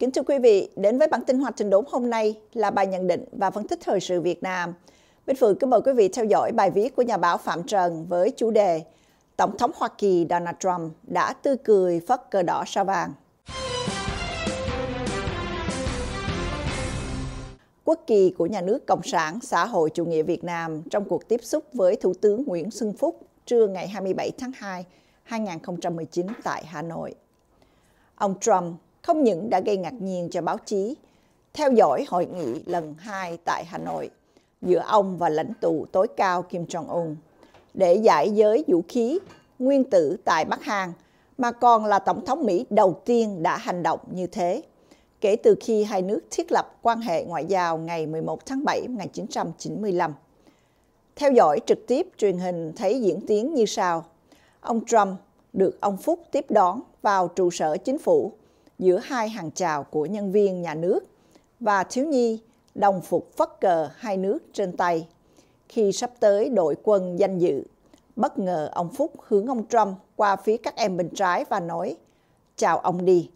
Kính thưa quý vị, đến với bản tin hoạt trình đốn hôm nay là bài nhận định và phân tích thời sự Việt Nam. Bên Phượng kính mời quý vị theo dõi bài viết của nhà báo Phạm Trần với chủ đề Tổng thống Hoa Kỳ Donald Trump đã tươi cười phất cờ đỏ sao vàng. Quốc kỳ của nhà nước Cộng sản xã hội chủ nghĩa Việt Nam trong cuộc tiếp xúc với Thủ tướng Nguyễn Xuân Phúc trưa ngày 27 tháng 2, 2019 tại Hà Nội. Ông Trump không những đã gây ngạc nhiên cho báo chí, theo dõi hội nghị lần 2 tại Hà Nội giữa ông và lãnh tụ tối cao Kim Jong-un để giải giới vũ khí nguyên tử tại Bắc Hàn, mà còn là Tổng thống Mỹ đầu tiên đã hành động như thế kể từ khi hai nước thiết lập quan hệ ngoại giao ngày 11 tháng 7 năm 1995. Theo dõi trực tiếp truyền hình thấy diễn tiến như sau. Ông Trump được ông Phúc tiếp đón vào trụ sở chính phủ giữa hai hàng chào của nhân viên nhà nước và thiếu nhi đồng phục phất cờ hai nước trên tay. Khi sắp tới đội quân danh dự, bất ngờ ông Phúc hướng ông Trump qua phía các em bên trái và nói Chào ông đi.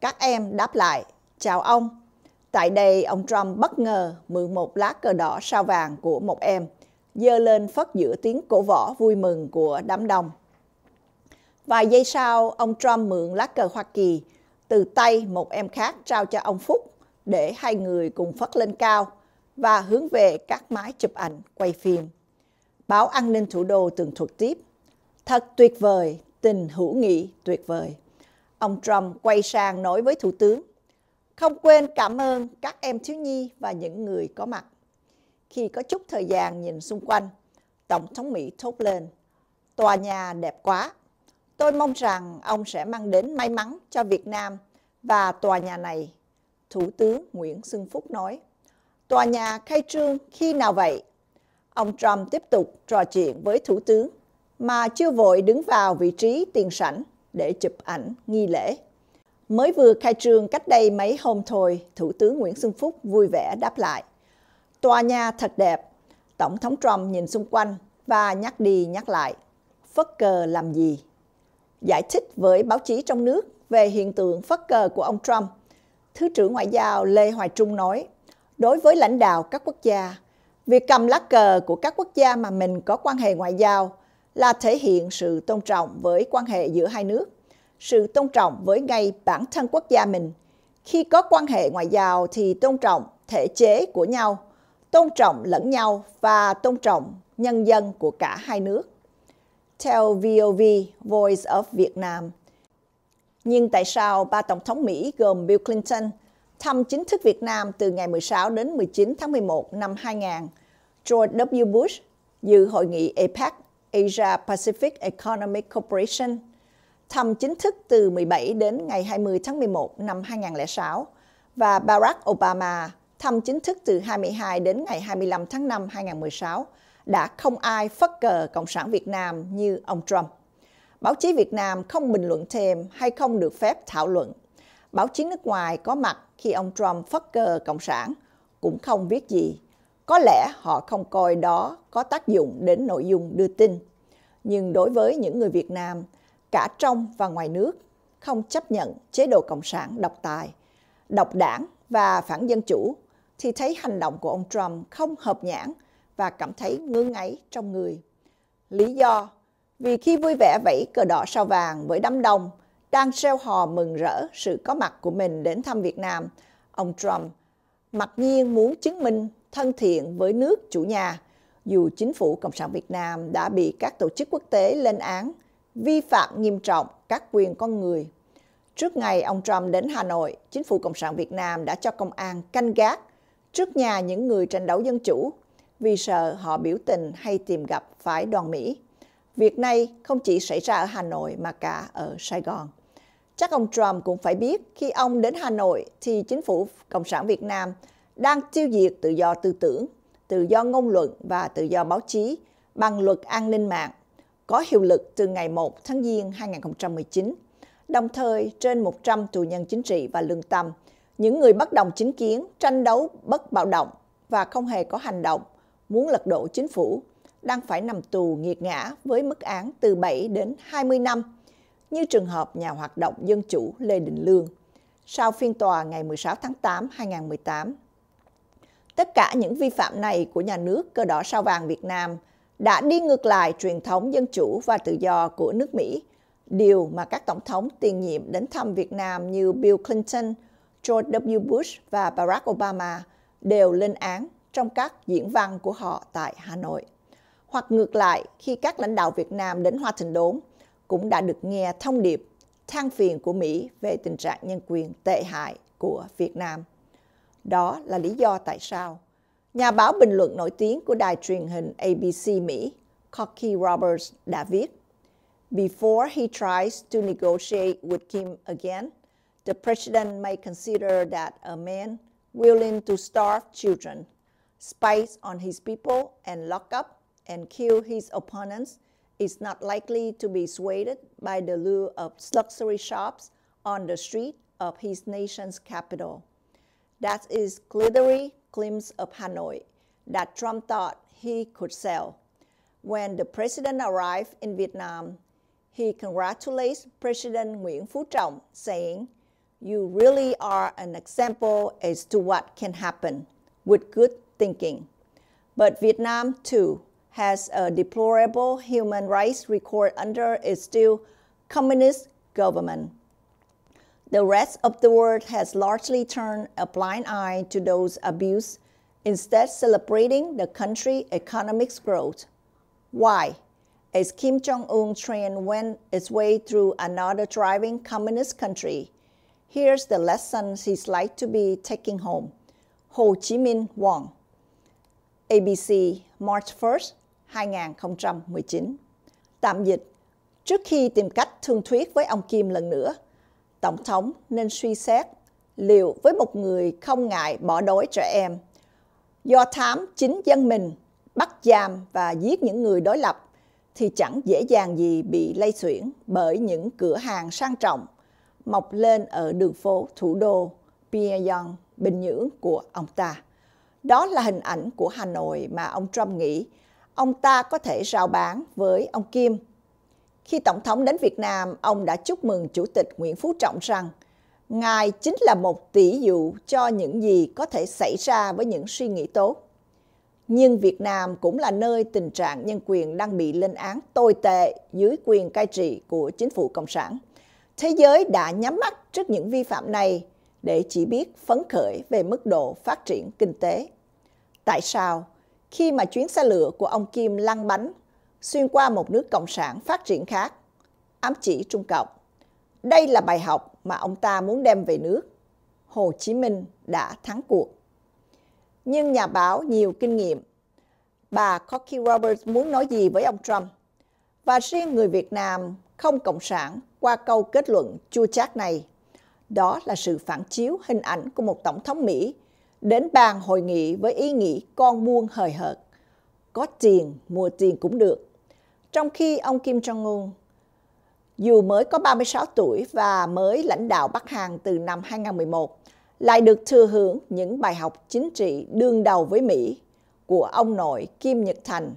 Các em đáp lại Chào ông. Tại đây, ông Trump bất ngờ mượn một lá cờ đỏ sao vàng của một em, dơ lên phất giữa tiếng cổ võ vui mừng của đám đông. Vài giây sau, ông Trump mượn lá cờ Hoa Kỳ từ tay một em khác trao cho ông Phúc để hai người cùng phất lên cao và hướng về các máy chụp ảnh quay phim. Báo An ninh Thủ đô tường thuật tiếp. Thật tuyệt vời, tình hữu nghị tuyệt vời. Ông Trump quay sang nói với Thủ tướng. Không quên cảm ơn các em thiếu nhi và những người có mặt. Khi có chút thời gian nhìn xung quanh, Tổng thống Mỹ thốt lên. Tòa nhà đẹp quá, Tôi mong rằng ông sẽ mang đến may mắn cho Việt Nam và tòa nhà này. Thủ tướng Nguyễn Xuân Phúc nói, tòa nhà khai trương khi nào vậy? Ông Trump tiếp tục trò chuyện với Thủ tướng mà chưa vội đứng vào vị trí tiền sảnh để chụp ảnh nghi lễ. Mới vừa khai trương cách đây mấy hôm thôi, Thủ tướng Nguyễn Xuân Phúc vui vẻ đáp lại. Tòa nhà thật đẹp. Tổng thống Trump nhìn xung quanh và nhắc đi nhắc lại. Phất cờ làm gì? giải thích với báo chí trong nước về hiện tượng phất cờ của ông Trump. Thứ trưởng Ngoại giao Lê Hoài Trung nói, đối với lãnh đạo các quốc gia, việc cầm lá cờ của các quốc gia mà mình có quan hệ ngoại giao là thể hiện sự tôn trọng với quan hệ giữa hai nước, sự tôn trọng với ngay bản thân quốc gia mình. Khi có quan hệ ngoại giao thì tôn trọng thể chế của nhau, tôn trọng lẫn nhau và tôn trọng nhân dân của cả hai nước theo VOV Voice of Vietnam. Nhưng tại sao ba tổng thống Mỹ gồm Bill Clinton thăm chính thức Việt Nam từ ngày 16 đến 19 tháng 11 năm 2000, George W. Bush dự hội nghị APEC Asia Pacific Economic Cooperation thăm chính thức từ 17 đến ngày 20 tháng 11 năm 2006 và Barack Obama thăm chính thức từ 22 đến ngày 25 tháng 5 2016 đã không ai phất cờ Cộng sản Việt Nam như ông Trump. Báo chí Việt Nam không bình luận thêm hay không được phép thảo luận. Báo chí nước ngoài có mặt khi ông Trump phất cờ Cộng sản cũng không viết gì. Có lẽ họ không coi đó có tác dụng đến nội dung đưa tin. Nhưng đối với những người Việt Nam, cả trong và ngoài nước, không chấp nhận chế độ Cộng sản độc tài, độc đảng và phản dân chủ, thì thấy hành động của ông Trump không hợp nhãn và cảm thấy ngứa ngáy trong người. Lý do vì khi vui vẻ vẫy cờ đỏ sao vàng với đám đông đang reo hò mừng rỡ sự có mặt của mình đến thăm Việt Nam, ông Trump mặc nhiên muốn chứng minh thân thiện với nước chủ nhà, dù chính phủ Cộng sản Việt Nam đã bị các tổ chức quốc tế lên án vi phạm nghiêm trọng các quyền con người. Trước ngày ông Trump đến Hà Nội, chính phủ Cộng sản Việt Nam đã cho công an canh gác trước nhà những người tranh đấu dân chủ vì sợ họ biểu tình hay tìm gặp phải đoàn Mỹ. Việc này không chỉ xảy ra ở Hà Nội mà cả ở Sài Gòn. Chắc ông Trump cũng phải biết khi ông đến Hà Nội thì chính phủ Cộng sản Việt Nam đang tiêu diệt tự do tư tưởng, tự do ngôn luận và tự do báo chí bằng luật an ninh mạng có hiệu lực từ ngày 1 tháng Giêng 2019. Đồng thời, trên 100 tù nhân chính trị và lương tâm, những người bất đồng chính kiến, tranh đấu bất bạo động và không hề có hành động muốn lật đổ chính phủ, đang phải nằm tù nghiệt ngã với mức án từ 7 đến 20 năm, như trường hợp nhà hoạt động dân chủ Lê Đình Lương, sau phiên tòa ngày 16 tháng 8 2018. Tất cả những vi phạm này của nhà nước cơ đỏ sao vàng Việt Nam đã đi ngược lại truyền thống dân chủ và tự do của nước Mỹ, điều mà các tổng thống tiền nhiệm đến thăm Việt Nam như Bill Clinton, George W. Bush và Barack Obama đều lên án trong các diễn văn của họ tại Hà Nội. Hoặc ngược lại, khi các lãnh đạo Việt Nam đến Hoa Thành Đốn, cũng đã được nghe thông điệp than phiền của Mỹ về tình trạng nhân quyền tệ hại của Việt Nam. Đó là lý do tại sao nhà báo bình luận nổi tiếng của đài truyền hình ABC Mỹ, Corky Roberts đã viết Before he tries to negotiate with Kim again, the president may consider that a man willing to starve children spies on his people and lock up and kill his opponents is not likely to be swayed by the lure of luxury shops on the street of his nation's capital. That is glittery glimpse of Hanoi that Trump thought he could sell. When the president arrived in Vietnam, he congratulates President Nguyễn Phú Trọng, saying, You really are an example as to what can happen with good thinking. But Vietnam, too, has a deplorable human rights record under its still communist government. The rest of the world has largely turned a blind eye to those abuses, instead celebrating the country's economic growth. Why? As Kim Jong-un train went its way through another thriving communist country, here's the lesson he's like to be taking home. Ho Chi Minh Wong. ABC March 1 2019. Tạm dịch, trước khi tìm cách thương thuyết với ông Kim lần nữa, Tổng thống nên suy xét liệu với một người không ngại bỏ đói trẻ em, do thám chính dân mình, bắt giam và giết những người đối lập, thì chẳng dễ dàng gì bị lây xuyển bởi những cửa hàng sang trọng mọc lên ở đường phố thủ đô Pyongyang, Bình Nhưỡng của ông ta. Đó là hình ảnh của Hà Nội mà ông Trump nghĩ ông ta có thể rao bán với ông Kim. Khi Tổng thống đến Việt Nam, ông đã chúc mừng Chủ tịch Nguyễn Phú Trọng rằng Ngài chính là một tỷ dụ cho những gì có thể xảy ra với những suy nghĩ tốt. Nhưng Việt Nam cũng là nơi tình trạng nhân quyền đang bị lên án tồi tệ dưới quyền cai trị của chính phủ Cộng sản. Thế giới đã nhắm mắt trước những vi phạm này để chỉ biết phấn khởi về mức độ phát triển kinh tế. Tại sao, khi mà chuyến xe lửa của ông Kim lăn bánh xuyên qua một nước cộng sản phát triển khác, ám chỉ Trung Cộng, đây là bài học mà ông ta muốn đem về nước. Hồ Chí Minh đã thắng cuộc. Nhưng nhà báo nhiều kinh nghiệm. Bà Corky Roberts muốn nói gì với ông Trump? Và riêng người Việt Nam không cộng sản qua câu kết luận chua chát này đó là sự phản chiếu hình ảnh của một tổng thống Mỹ đến bàn hội nghị với ý nghĩ con buôn hời hợt. Có tiền, mua tiền cũng được. Trong khi ông Kim Jong-un, dù mới có 36 tuổi và mới lãnh đạo Bắc Hàn từ năm 2011, lại được thừa hưởng những bài học chính trị đương đầu với Mỹ của ông nội Kim Nhật Thành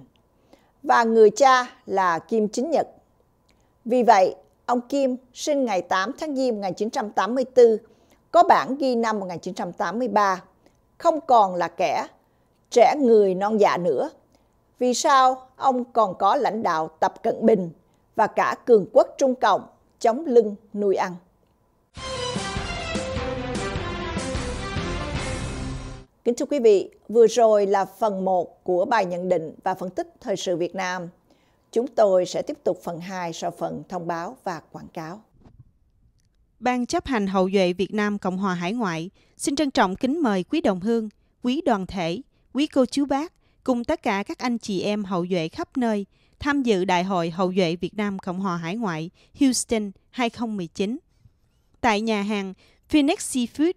và người cha là Kim Chính Nhật. Vì vậy, Ông Kim sinh ngày 8 tháng Giêng 1984, có bản ghi năm 1983, không còn là kẻ, trẻ người non dạ nữa. Vì sao ông còn có lãnh đạo Tập Cận Bình và cả cường quốc Trung Cộng chống lưng nuôi ăn? Kính thưa quý vị, vừa rồi là phần 1 của bài nhận định và phân tích thời sự Việt Nam Chúng tôi sẽ tiếp tục phần 2 sau phần thông báo và quảng cáo. Ban chấp hành hậu duệ Việt Nam Cộng hòa Hải ngoại xin trân trọng kính mời quý đồng hương, quý đoàn thể, quý cô chú bác cùng tất cả các anh chị em hậu duệ khắp nơi tham dự Đại hội Hậu duệ Việt Nam Cộng hòa Hải ngoại Houston 2019 tại nhà hàng Phoenix Seafood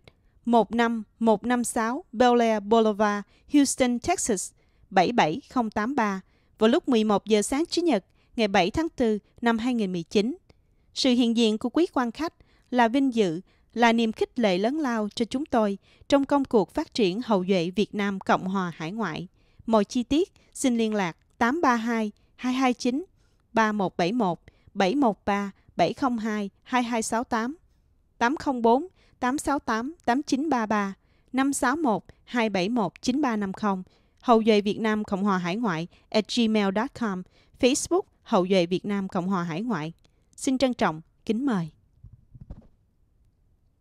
15156 Bel Air Boulevard, Houston, Texas 77083 vào lúc 11 giờ sáng Chủ nhật, ngày 7 tháng 4 năm 2019. Sự hiện diện của quý quan khách là vinh dự, là niềm khích lệ lớn lao cho chúng tôi trong công cuộc phát triển hậu duệ Việt Nam Cộng hòa hải ngoại. Mọi chi tiết xin liên lạc 832 229 3171 713 702 2268 804 868 8933 561 271 9350 hậu duệ Việt Nam Cộng hòa Hải ngoại at gmail.com, Facebook hậu duệ Việt Nam Cộng hòa Hải ngoại. Xin trân trọng, kính mời.